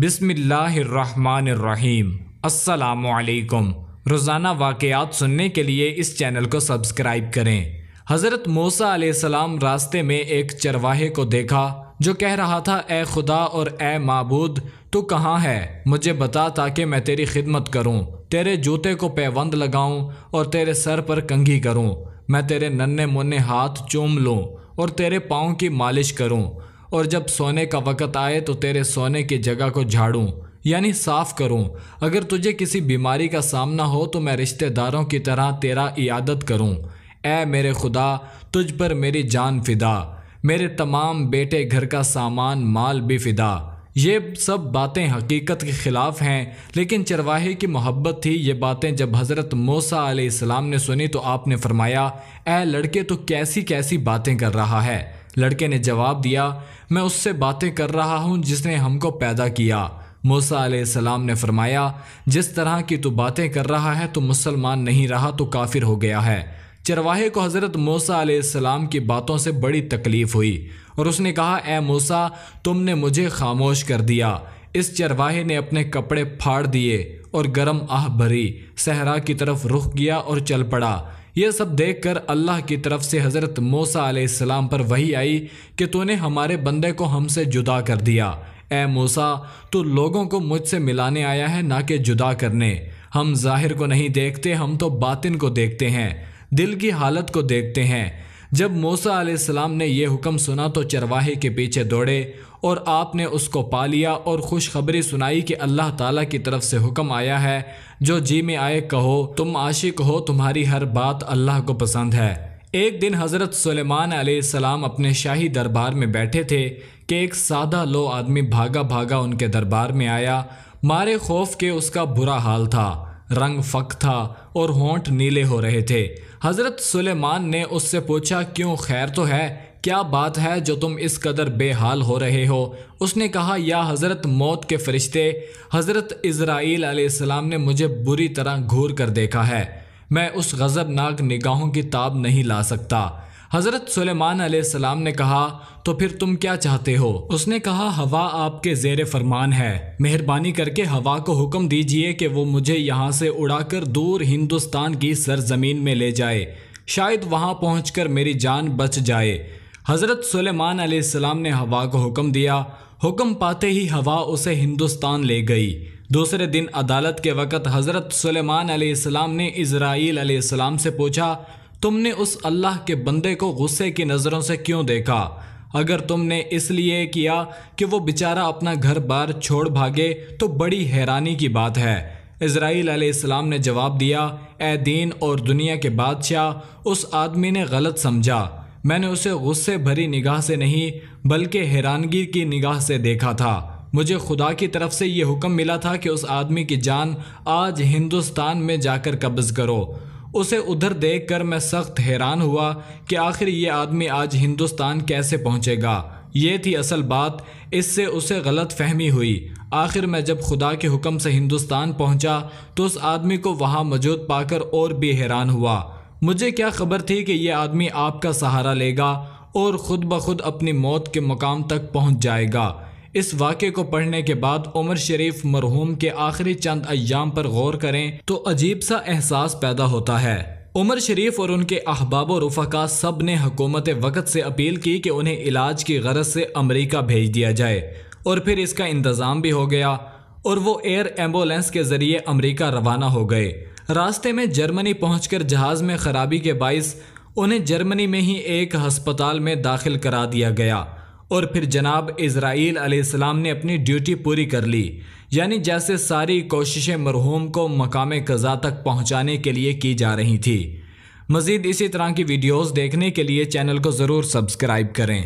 बिसमीम् असलकुम रोज़ाना वाक़ात सुनने के लिए इस चैनल को सब्सक्राइब करें हज़रत मूसा आसमाम रास्ते में एक चरवाहे को देखा जो कह रहा था ए खुदा और ए मबूद तू कहाँ है मुझे बता ताकि मैं तेरी खिदमत करूँ तेरे जूते को पैबंद लगाऊँ और तेरे सर पर कंघी करूँ मैं तेरे नन्हे मुन्ने हाथ चूम लूँ और तेरे पाँव की मालिश करूँ और जब सोने का वक़्त आए तो तेरे सोने की जगह को झाड़ूँ यानी साफ़ करूँ अगर तुझे किसी बीमारी का सामना हो तो मैं रिश्तेदारों की तरह तेरा इयादत करूँ ए मेरे खुदा तुझ पर मेरी जान फिदा मेरे तमाम बेटे घर का सामान माल भी फिदा ये सब बातें हकीकत के ख़िलाफ़ हैं लेकिन चरवाहे की मोहब्बत थी ये बातें जब हज़रत मोसा आसमाम ने सुनी तो आपने फरमाया ए लड़के तो कैसी कैसी बातें कर रहा है लड़के ने जवाब दिया मैं उससे बातें कर रहा हूँ जिसने हमको पैदा किया मूसा आलाम ने फरमाया जिस तरह की तू बातें कर रहा है तो मुसलमान नहीं रहा तो काफिर हो गया है चरवाहे को हज़रत मूसा आसमाम की बातों से बड़ी तकलीफ़ हुई और उसने कहा ए मूसा तुमने मुझे खामोश कर दिया इस चरवाहे ने अपने कपड़े फाड़ दिए और गर्म आह भरी सहरा की तरफ रुख किया और चल पड़ा यह सब देखकर अल्लाह की तरफ से हज़रत मूसा आसमाम पर वही आई कि तूने हमारे बंदे को हमसे जुदा कर दिया ए मूसा तू लोगों को मुझसे मिलाने आया है ना कि जुदा करने हम ज़ाहिर को नहीं देखते हम तो बातिन को देखते हैं दिल की हालत को देखते हैं जब मूसा आसमाम ने यह हुक्म सुना तो चरवाहे के पीछे दौड़े और आपने उसको पा लिया और खुशखबरी सुनाई कि अल्लाह ताला की तरफ से हुक्म आया है जो जी में आए कहो तुम आशिक हो तुम्हारी हर बात अल्लाह को पसंद है एक दिन हज़रत सलेमान सलाम अपने शाही दरबार में बैठे थे कि एक सादा लो आदमी भागा भागा उनके दरबार में आया मारे खौफ के उसका बुरा हाल था रंग फक था और होंठ नीले हो रहे थे हज़रत सुलेमान ने उससे पूछा क्यों खैर तो है क्या बात है जो तुम इस कदर बेहाल हो रहे हो उसने कहा या हज़रत मौत के फरिश्ते हज़रत इज़राइल आसमाम ने मुझे बुरी तरह घूर कर देखा है मैं उस गज़बनाक निगाहों की ताब नहीं ला सकता हज़रत सुलेमान सलाम ने कहा तो फिर तुम क्या चाहते हो उसने कहा हवा आपके जेर फरमान है मेहरबानी करके हवा को हुक्म दीजिए कि वो मुझे यहाँ से उड़ाकर दूर हिंदुस्तान की सरजमीन में ले जाए शायद वहाँ पहुँच मेरी जान बच जाए हज़रत सुलेमान सलाम ने हवा को हुक्म दिया हुक्म पाते ही हवा उसे हिंदुस्तान ले गई दूसरे दिन अदालत के वक़्त हज़रत सलेमान सलाम ने इसराइल सलाम से पूछा तुमने उस अल्लाह के बंदे को गुस्से की नज़रों से क्यों देखा अगर तुमने इसलिए किया कि वो बेचारा अपना घर बार छोड़ भागे तो बड़ी हैरानी की बात है इसराइल आलाम ने जवाब दिया ए दीन और दुनिया के बादशाह उस आदमी ने गलत समझा मैंने उसे गुस्से भरी निगाह से नहीं बल्कि हैरानगी की निगाह से देखा था मुझे खुदा की तरफ से ये हुक्म मिला था कि उस आदमी की जान आज हिंदुस्तान में जाकर कब्ज़ करो उसे उधर देख कर मैं सख्त हैरान हुआ कि आखिर ये आदमी आज हिंदुस्तान कैसे पहुँचेगा ये थी असल बात इससे उसे गलत फहमी हुई आखिर मैं जब खुदा के हुक्म से हिंदुस्तान पहुंचा तो उस आदमी को वहां मौजूद पाकर और भी हैरान हुआ मुझे क्या खबर थी कि यह आदमी आपका सहारा लेगा और ख़ुद ब खुद अपनी मौत के मकाम तक पहुँच जाएगा इस वाक्य को पढ़ने के बाद उमर शरीफ मरहूम के आखिरी चंद अयाम पर गौर करें तो अजीब सा एहसास पैदा होता है उमर शरीफ और उनके अहबाब रफका सब ने हकूमत वक़्त से अपील की कि उन्हें इलाज की गरज से अमरीका भेज दिया जाए और फिर इसका इंतज़ाम भी हो गया और वो एयर एम्बुलेंस के ज़रिए अमरीका रवाना हो गए रास्ते में जर्मनी पहुँच जहाज़ में ख़राबी के बायस उन्हें जर्मनी में ही एक हस्पताल में दाखिल करा दिया गया और फिर जनाब इसराइल आसमाम ने अपनी ड्यूटी पूरी कर ली यानी जैसे सारी कोशिशें मरहूम को मकाम कज़ा तक पहुँचाने के लिए की जा रही थी मज़ीद इसी तरह की वीडियोज़ देखने के लिए चैनल को ज़रूर सब्सक्राइब करें